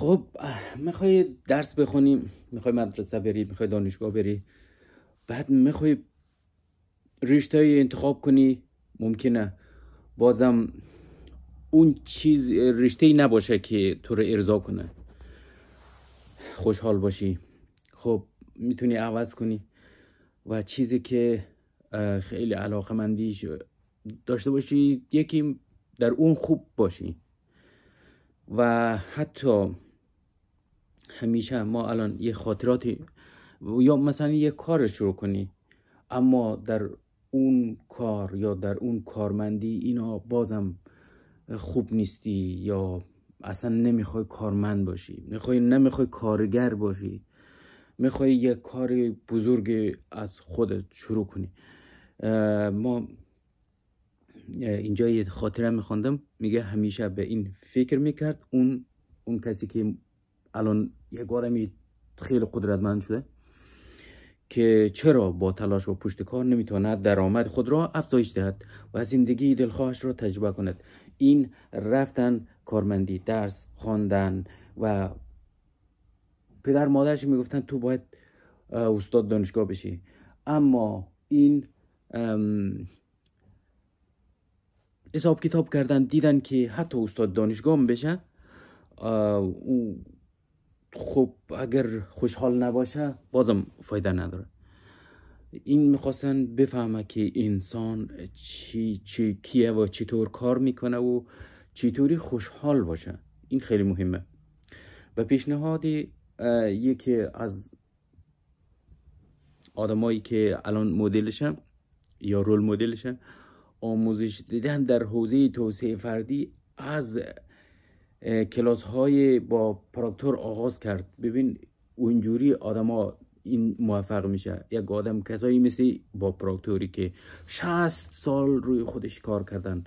خب میخوای درس بخونی، میخوای مدرسه بری میخوای دانشگاه بری بعد میخوای رشته انتخاب کنی ممکنه بازم اون چیز رشته ای نباشه که تو رو ارضا کنه خوشحال باشی خب میتونی عوض کنی و چیزی که خیلی علاقه مندیش داشته باشی یکی در اون خوب باشی و حتی همیشه ما الان یه خاطراتی یا مثلا یه کار شروع کنی اما در اون کار یا در اون کارمندی اینا بازم خوب نیستی یا اصلا نمیخوای کارمند باشی میخوای نمیخوای کارگر باشی میخوای یه کار بزرگ از خودت شروع کنی ما اینجا یه خاطره میخوندم میگه همیشه به این فکر میکرد اون اون کسی که الان یک آدمی خیلی قدرتمند شده که چرا با تلاش و پشت کار نمیتواند درآمد خود را افزایش دهد و زندگی دلخواهش را تجربه کند این رفتن کارمندی درس خواندن و پدر مادرش میگفتن تو باید استاد دانشگاه بشی اما این حساب کتاب کردن دیدن که حتی استاد دانشگاه بشه او خب اگر خوشحال نباشه بازم فایده نداره این میخواستن بفهمه که انسان چی, چی کیه و چطور کار میکنه و چطوری خوشحال باشه این خیلی مهمه و پیشنهاد یکی از آدمایی که الان مدلشن یا رول مدلشن آموزش دیدن در حوزه توسعه فردی از کلاس های با پراکتور آغاز کرد ببین اونجوری آدما این موفق میشه یک آدم کسایی مثل با پراکتوری که 60 سال روی خودش کار کردن